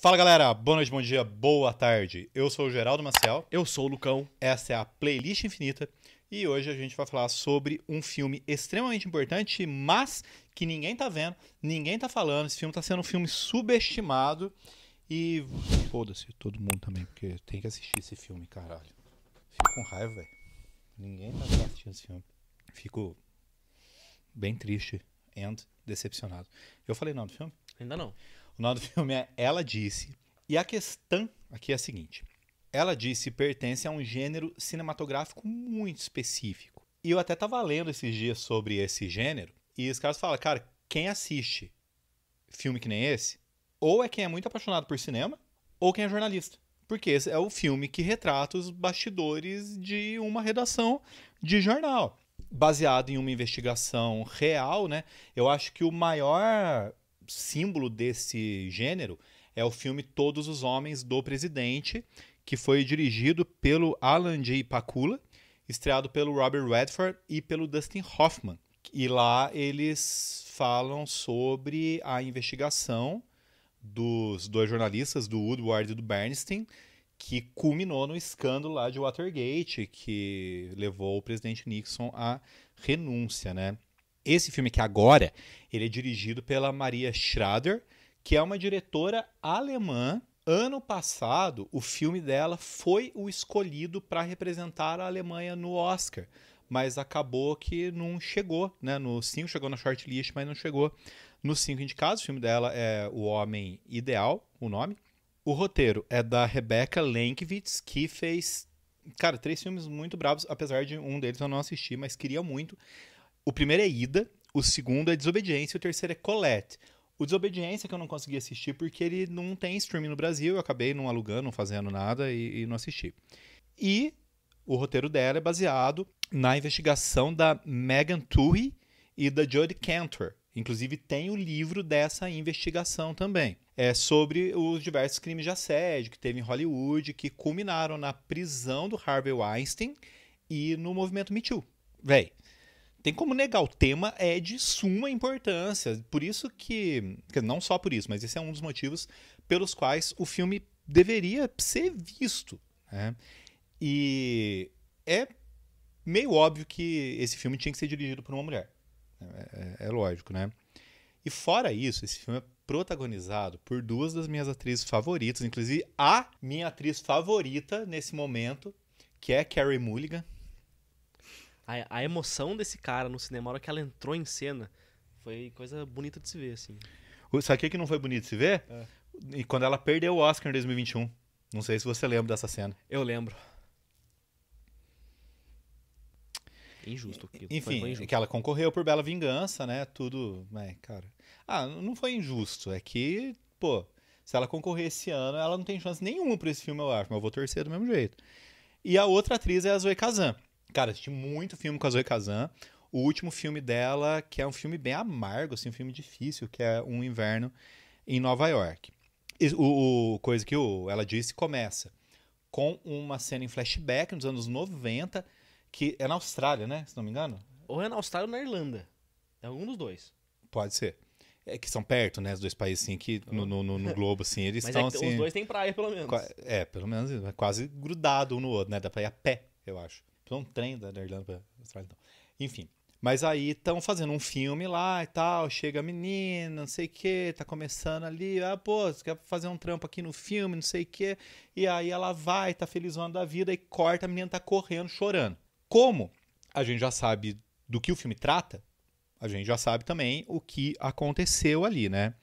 Fala galera, boa noite, bom dia, boa tarde. Eu sou o Geraldo Maciel. Eu sou o Lucão. Essa é a Playlist Infinita e hoje a gente vai falar sobre um filme extremamente importante, mas que ninguém tá vendo, ninguém tá falando. Esse filme tá sendo um filme subestimado e foda-se todo mundo também, porque tem que assistir esse filme, caralho. Fico com raiva, velho. Ninguém tá assistindo esse filme. Fico bem triste and decepcionado. Eu falei não do filme? Ainda não. O nome do filme é Ela Disse. E a questão aqui é a seguinte: Ela Disse pertence a um gênero cinematográfico muito específico. E eu até tava lendo esses dias sobre esse gênero, e os caras falam, cara, quem assiste filme que nem esse, ou é quem é muito apaixonado por cinema, ou quem é jornalista. Porque esse é o filme que retrata os bastidores de uma redação de jornal. Baseado em uma investigação real, né? Eu acho que o maior símbolo desse gênero é o filme Todos os Homens do Presidente, que foi dirigido pelo Alan J. Pakula, estreado pelo Robert Redford e pelo Dustin Hoffman. E lá eles falam sobre a investigação dos dois jornalistas, do Woodward e do Bernstein, que culminou no escândalo lá de Watergate, que levou o presidente Nixon à renúncia, né? Esse filme que agora, ele é dirigido pela Maria Schrader, que é uma diretora alemã. Ano passado, o filme dela foi o escolhido para representar a Alemanha no Oscar, mas acabou que não chegou, né? No 5 chegou na shortlist, mas não chegou nos cinco indicados. O filme dela é O Homem Ideal, o nome. O roteiro é da Rebecca Lankiewicz, que fez, cara, três filmes muito bravos, apesar de um deles eu não assisti, mas queria muito. O primeiro é Ida, o segundo é Desobediência e o terceiro é Colette. O Desobediência é que eu não consegui assistir porque ele não tem streaming no Brasil, eu acabei não alugando, não fazendo nada e, e não assisti. E o roteiro dela é baseado na investigação da Megan Toohey e da Jodie Cantor. Inclusive tem o livro dessa investigação também. É sobre os diversos crimes de assédio que teve em Hollywood, que culminaram na prisão do Harvey Weinstein e no movimento Me Too. Véi, tem como negar, o tema é de suma importância. Por isso que. Não só por isso, mas esse é um dos motivos pelos quais o filme deveria ser visto. Né? E é meio óbvio que esse filme tinha que ser dirigido por uma mulher. É, é, é lógico, né? E fora isso, esse filme é protagonizado por duas das minhas atrizes favoritas, inclusive a minha atriz favorita nesse momento, que é Carrie Mulligan, a, a emoção desse cara no cinema, a hora que ela entrou em cena, foi coisa bonita de se ver, assim. O, sabe o que não foi bonito de se ver? É. E quando ela perdeu o Oscar em 2021. Não sei se você lembra dessa cena. Eu lembro. Injusto. Enfim, foi, foi injusto. que ela concorreu por Bela Vingança, né? Tudo, mas cara. Ah, não foi injusto. É que, pô, se ela concorrer esse ano, ela não tem chance nenhuma pra esse filme, eu acho. Mas eu vou torcer do mesmo jeito. E a outra atriz é a Zoe Kazan. Cara, assisti muito filme com a Zoe Kazan. O último filme dela, que é um filme bem amargo, assim, um filme difícil, que é Um Inverno em Nova York. O, o, coisa que o, ela disse começa com uma cena em flashback nos anos 90, que é na Austrália, né? Se não me engano. Ou é na Austrália ou na Irlanda. É um dos dois. Pode ser. É que são perto, né? Os dois países, assim, que no, no, no globo, assim, eles Mas estão, é assim... os dois têm praia, pelo menos. É, pelo menos, é quase grudado um no outro, né? Dá pra ir a pé, eu acho um trem da Irlanda para Austrália. Então. Enfim. Mas aí estão fazendo um filme lá e tal, chega a menina, não sei o que, tá começando ali, ah, pô, você quer fazer um trampo aqui no filme, não sei o que, e aí ela vai, tá felizona da vida, e corta, a menina tá correndo, chorando. Como a gente já sabe do que o filme trata, a gente já sabe também o que aconteceu ali, né?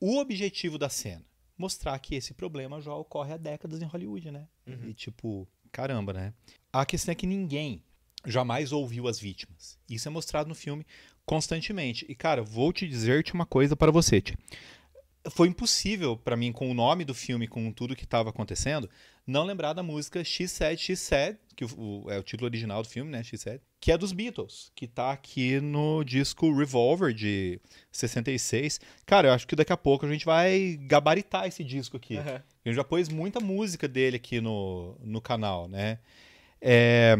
O objetivo da cena, mostrar que esse problema já ocorre há décadas em Hollywood, né? Uhum. E tipo, Caramba, né? A questão é que ninguém jamais ouviu as vítimas. Isso é mostrado no filme constantemente. E, cara, vou te dizer -te uma coisa para você, tia. Foi impossível para mim, com o nome do filme, com tudo que estava acontecendo, não lembrar da música X7, X7, que o, o, é o título original do filme, né? X7, que é dos Beatles, que tá aqui no disco Revolver de 66. Cara, eu acho que daqui a pouco a gente vai gabaritar esse disco aqui. Uhum. Eu já pôs muita música dele aqui no, no canal, né? É,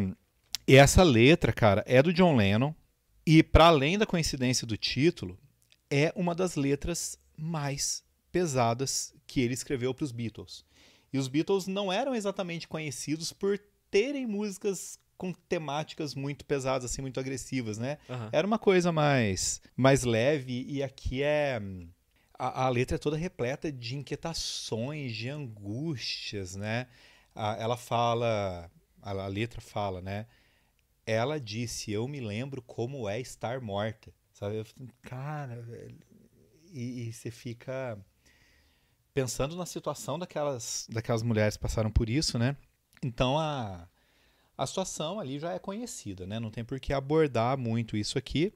e essa letra, cara, é do John Lennon. E para além da coincidência do título, é uma das letras mais pesadas que ele escreveu para os Beatles. E os Beatles não eram exatamente conhecidos por terem músicas com temáticas muito pesadas, assim, muito agressivas, né? Uhum. Era uma coisa mais, mais leve e aqui é... A, a letra é toda repleta de inquietações, de angústias, né? A, ela fala... A, a letra fala, né? Ela disse, eu me lembro como é estar morta. Sabe? Eu, cara, velho... E, e você fica pensando na situação daquelas, daquelas mulheres que passaram por isso, né? Então a, a situação ali já é conhecida, né? Não tem por que abordar muito isso aqui.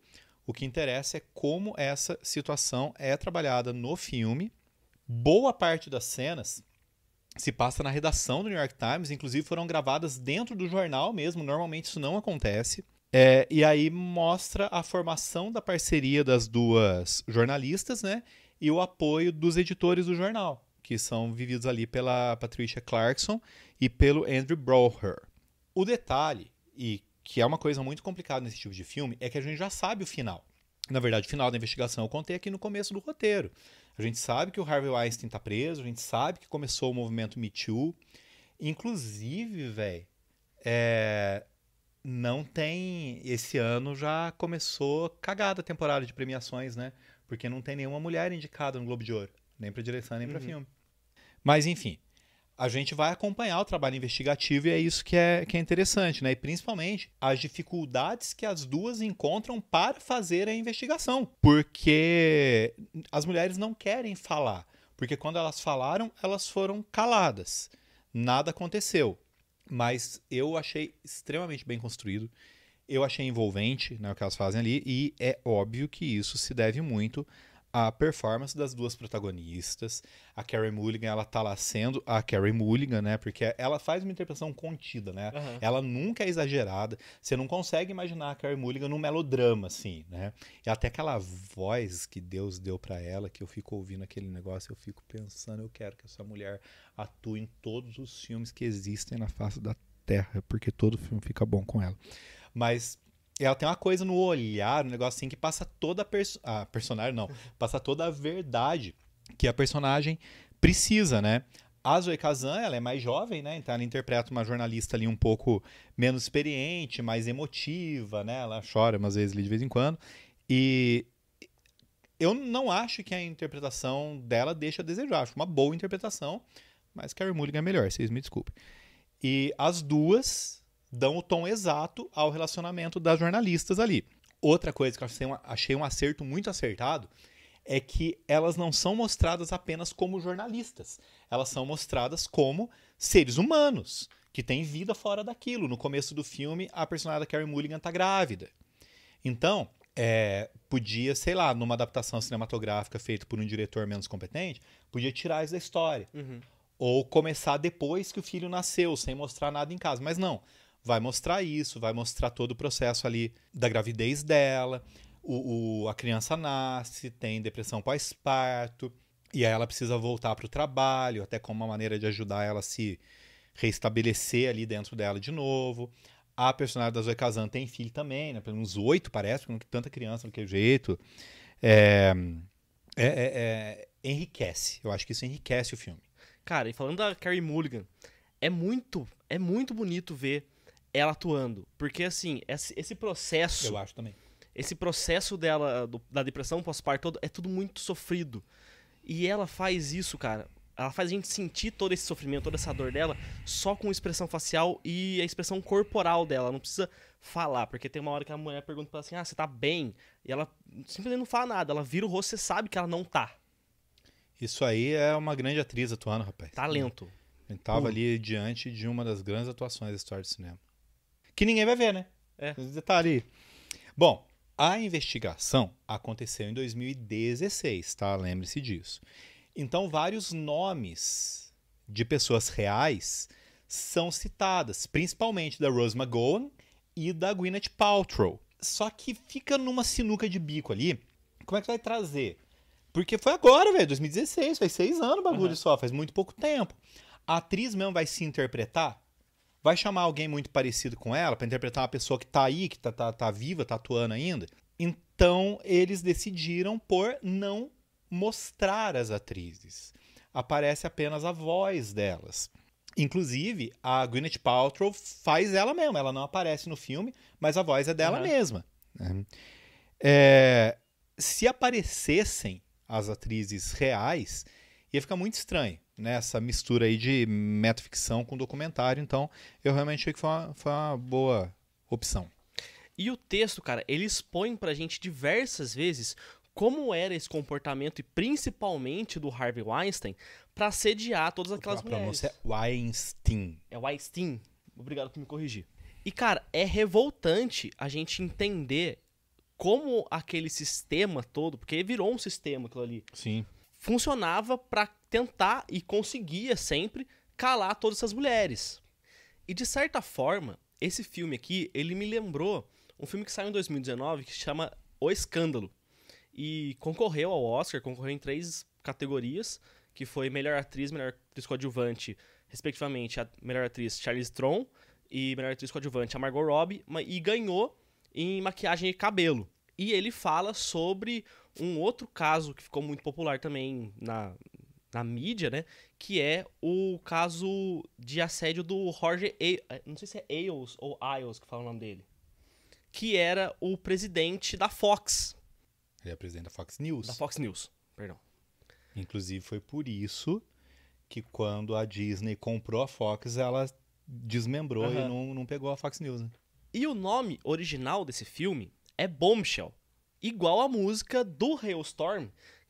O que interessa é como essa situação é trabalhada no filme. Boa parte das cenas se passa na redação do New York Times, inclusive foram gravadas dentro do jornal mesmo, normalmente isso não acontece. É, e aí mostra a formação da parceria das duas jornalistas, né? e o apoio dos editores do jornal, que são vividos ali pela Patricia Clarkson e pelo Andrew Brower O detalhe, e que é uma coisa muito complicada nesse tipo de filme, é que a gente já sabe o final. Na verdade, o final da investigação eu contei aqui no começo do roteiro. A gente sabe que o Harvey Weinstein está preso, a gente sabe que começou o movimento Me Too. Inclusive, velho, é, não tem. Esse ano já começou cagada a temporada de premiações, né? Porque não tem nenhuma mulher indicada no Globo de Ouro, nem para direção, nem uhum. para filme. Mas enfim, a gente vai acompanhar o trabalho investigativo e é isso que é, que é interessante, né? E principalmente as dificuldades que as duas encontram para fazer a investigação. Porque as mulheres não querem falar. Porque quando elas falaram, elas foram caladas. Nada aconteceu. Mas eu achei extremamente bem construído. Eu achei envolvente né, o que elas fazem ali, e é óbvio que isso se deve muito à performance das duas protagonistas. A Carrie Mulligan, ela tá lá sendo a Carrie Mulligan, né? Porque ela faz uma interpretação contida, né? Uhum. Ela nunca é exagerada. Você não consegue imaginar a Carrie Mulligan num melodrama, assim, né? E até aquela voz que Deus deu para ela, que eu fico ouvindo aquele negócio, eu fico pensando, eu quero que essa mulher atue em todos os filmes que existem na face da Terra, porque todo filme fica bom com ela. Mas ela tem uma coisa no olhar, um negócio assim, que passa toda a, perso ah, personagem, não, passa toda a verdade que a personagem precisa, né? A Zoe Kazan, ela é mais jovem, né? Então ela interpreta uma jornalista ali um pouco menos experiente, mais emotiva, né? Ela chora umas vezes ali de vez em quando. E eu não acho que a interpretação dela deixa a desejar. Acho uma boa interpretação, mas Carrie Mulligan é melhor, vocês me desculpem. E as duas dão o tom exato ao relacionamento das jornalistas ali. Outra coisa que eu achei um, acerto muito acertado é que elas não são mostradas apenas como jornalistas, elas são mostradas como seres humanos que têm vida fora daquilo. No começo do filme, a personagem da Carrie Mulligan está grávida. Então, é, podia, sei lá, numa adaptação cinematográfica feita por um diretor menos competente, podia tirar isso da história. Uhum. Ou começar depois que o filho nasceu, sem mostrar nada em casa. Mas não vai mostrar isso, vai mostrar todo o processo ali da gravidez dela. O, o a criança nasce, tem depressão pós-parto, e aí ela precisa voltar para o trabalho, até como uma maneira de ajudar ela a se restabelecer ali dentro dela de novo. A personagem da Zoe Kazan tem filho também, né? Pelo menos oito, parece, com tanta criança daquele jeito. É, é, é, é, enriquece. Eu acho que isso enriquece o filme. Cara, e falando da Carrie Mulligan, é muito, é muito bonito ver ela atuando. Porque, assim, esse, processo. Eu acho também. Esse processo dela, do, da depressão pós-parto, é tudo muito sofrido. E ela faz isso, cara. Ela faz a gente sentir todo esse sofrimento, toda essa dor dela, só com expressão facial e a expressão corporal dela. Ela não precisa falar, porque tem uma hora que a mulher pergunta pra ela assim: ah, você tá bem? E ela simplesmente não fala nada. Ela vira o rosto, você sabe que ela não tá. Isso aí é uma grande atriz atuando, rapaz. Talento. Ele tava ali diante de uma das grandes atuações da história do cinema que ninguém vai ver, né? É. Tá ali. Bom, a investigação aconteceu em 2016, tá? Lembre-se disso. Então, vários nomes de pessoas reais são citadas, principalmente da Rose McGowan e da Gwyneth Paltrow. Só que fica numa sinuca de bico ali. Como é que vai trazer? Porque foi agora, velho, 2016, faz seis anos o bagulho uhum. só, faz muito pouco tempo. A atriz mesmo vai se interpretar? vai chamar alguém muito parecido com ela para interpretar uma pessoa que tá aí, que tá, tá, tá viva, tá atuando ainda. Então eles decidiram por não mostrar as atrizes. Aparece apenas a voz delas. Inclusive, a Gwyneth Paltrow faz ela mesma. Ela não aparece no filme, mas a voz é dela uhum. mesma. É, se aparecessem as atrizes reais, Ia ficar muito estranho nessa né, mistura aí de metaficção com documentário, então eu realmente achei que foi uma, foi uma boa opção. E o texto, cara, ele expõe pra gente diversas vezes como era esse comportamento, e principalmente do Harvey Weinstein, para sediar todas aquelas a mulheres. A pronúncia é Weinstein. É Weinstein. Obrigado por me corrigir. E, cara, é revoltante a gente entender como aquele sistema todo, porque virou um sistema aquilo ali. Sim funcionava para tentar e conseguia sempre calar todas essas mulheres. E de certa forma, esse filme aqui, ele me lembrou um filme que saiu em 2019 que chama O Escândalo. E concorreu ao Oscar, concorreu em três categorias, que foi melhor atriz, melhor atriz coadjuvante, respectivamente, a melhor atriz Charlize Theron e melhor atriz coadjuvante a Margot Robbie, e ganhou em maquiagem e cabelo. E ele fala sobre um outro caso que ficou muito popular também na, na mídia, né? Que é o caso de assédio do Roger A eh, não sei se é Ailes ou Ailes que fala o nome dele, que era o presidente da Fox. Ele é presidente da Fox News. Da Fox News, perdão. Inclusive foi por isso que quando a Disney comprou a Fox, ela desmembrou uhum. e não, não pegou a Fox News. Né? E o nome original desse filme é Bombshell, igual a música do Hailstorm,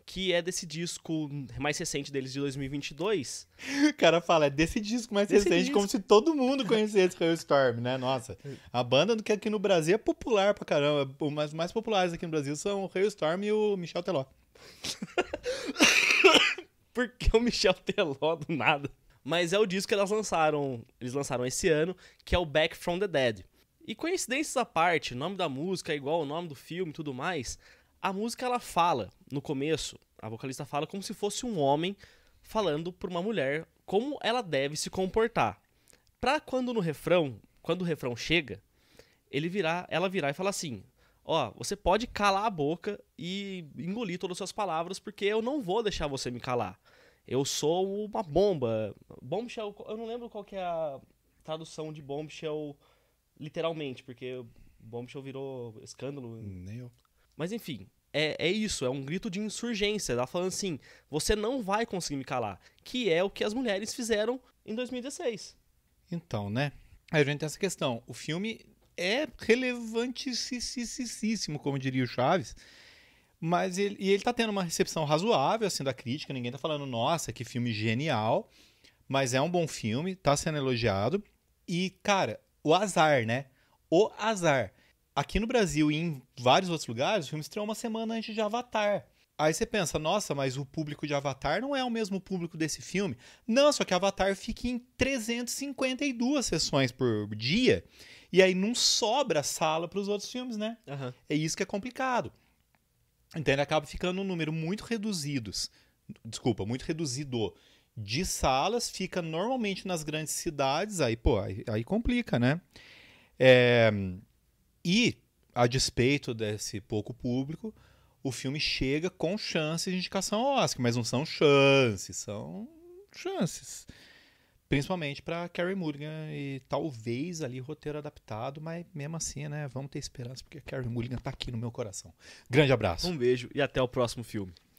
que é desse disco mais recente deles de 2022. O cara fala, é desse disco mais desse recente, disco. como se todo mundo conhecesse Hailstorm, né? Nossa, a banda que aqui no Brasil é popular pra caramba. Os mais populares aqui no Brasil são o Hailstorm e o Michel Teló. Por que o Michel Teló do nada? Mas é o disco que elas lançaram, eles lançaram esse ano, que é o Back From The Dead. E coincidências à parte, o nome da música é igual o nome do filme e tudo mais, a música ela fala, no começo, a vocalista fala como se fosse um homem falando para uma mulher como ela deve se comportar. Pra quando no refrão, quando o refrão chega, ele virá, ela virar e falar assim: "Ó, você pode calar a boca e engolir todas as suas palavras, porque eu não vou deixar você me calar. Eu sou uma bomba. Bombshell, eu não lembro qual que é a tradução de bombshell literalmente, porque o Show virou escândalo. Nem eu. Mas enfim, é, é isso, é um grito de insurgência. Ela falando assim: você não vai conseguir me calar. Que é o que as mulheres fizeram em 2016. Então, né? Aí a gente tem essa questão. O filme é relevantíssimo, como diria o Chaves. Mas ele, e ele tá tendo uma recepção razoável, assim, da crítica. Ninguém tá falando, nossa, que filme genial. Mas é um bom filme, tá sendo elogiado. E, cara, o azar, né? O azar. Aqui no Brasil e em vários outros lugares, o filme estreou uma semana antes de Avatar. Aí você pensa, nossa, mas o público de Avatar não é o mesmo público desse filme. Não, só que Avatar fica em 352 sessões por dia. E aí não sobra sala para os outros filmes, né? Uhum. É isso que é complicado. Então ele acaba ficando um número muito reduzidos. Desculpa, muito reduzido de salas, fica normalmente nas grandes cidades, aí, pô, aí, aí complica, né? É, e, a despeito desse pouco público, o filme chega com chances de indicação ao Oscar, mas não são chances, são chances. Principalmente para Carrie Mulligan e talvez ali roteiro adaptado, mas mesmo assim, né? Vamos ter esperança, porque Carrie Mulligan tá aqui no meu coração. Grande abraço. Um beijo e até o próximo filme.